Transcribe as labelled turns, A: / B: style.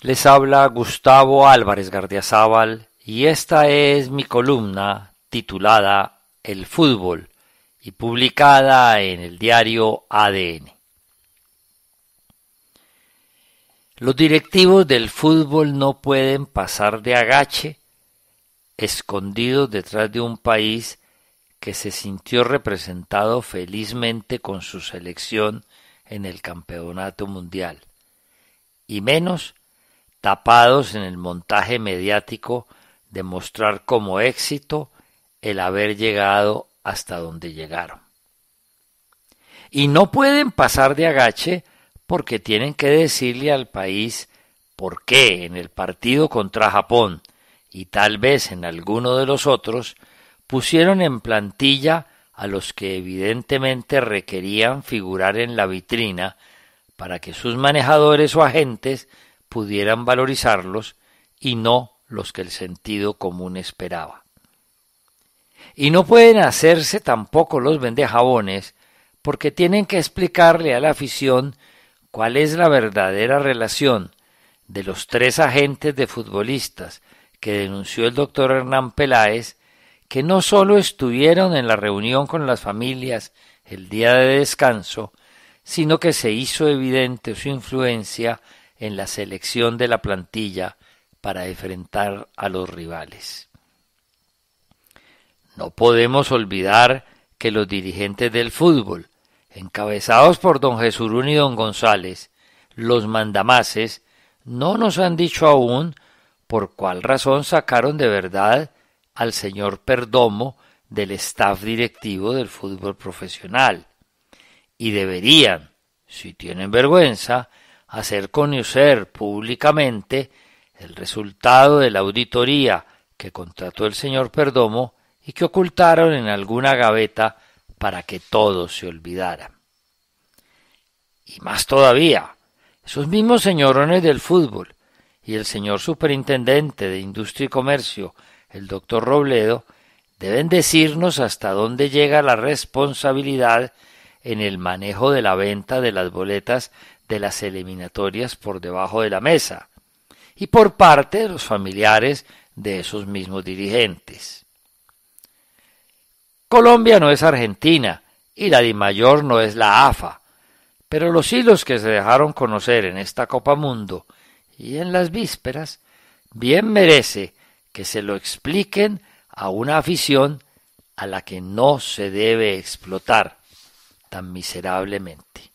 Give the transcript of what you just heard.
A: Les habla Gustavo Álvarez Gardiazabal y esta es mi columna titulada El fútbol y publicada en el diario ADN. Los directivos del fútbol no pueden pasar de agache escondidos detrás de un país que se sintió representado felizmente con su selección en el campeonato mundial, y menos tapados en el montaje mediático de mostrar como éxito el haber llegado hasta donde llegaron. Y no pueden pasar de agache porque tienen que decirle al país por qué en el partido contra Japón y tal vez en alguno de los otros pusieron en plantilla a los que evidentemente requerían figurar en la vitrina para que sus manejadores o agentes pudieran valorizarlos y no los que el sentido común esperaba. Y no pueden hacerse tampoco los vendejabones porque tienen que explicarle a la afición cuál es la verdadera relación de los tres agentes de futbolistas que denunció el doctor Hernán Peláez, que no solo estuvieron en la reunión con las familias el día de descanso, sino que se hizo evidente su influencia en la selección de la plantilla para enfrentar a los rivales. No podemos olvidar que los dirigentes del fútbol, encabezados por don Jesurún y don González, los mandamases, no nos han dicho aún por cuál razón sacaron de verdad al señor Perdomo del staff directivo del fútbol profesional. Y deberían, si tienen vergüenza, hacer conocer públicamente el resultado de la auditoría que contrató el señor Perdomo y que ocultaron en alguna gaveta para que todo se olvidara. Y más todavía, esos mismos señorones del fútbol y el señor superintendente de Industria y Comercio, el doctor Robledo, deben decirnos hasta dónde llega la responsabilidad en el manejo de la venta de las boletas de las eliminatorias por debajo de la mesa y por parte de los familiares de esos mismos dirigentes. Colombia no es Argentina y la DIMAYOR no es la AFA, pero los hilos que se dejaron conocer en esta Copa Mundo y en las vísperas bien merece que se lo expliquen a una afición a la que no se debe explotar tan miserablemente.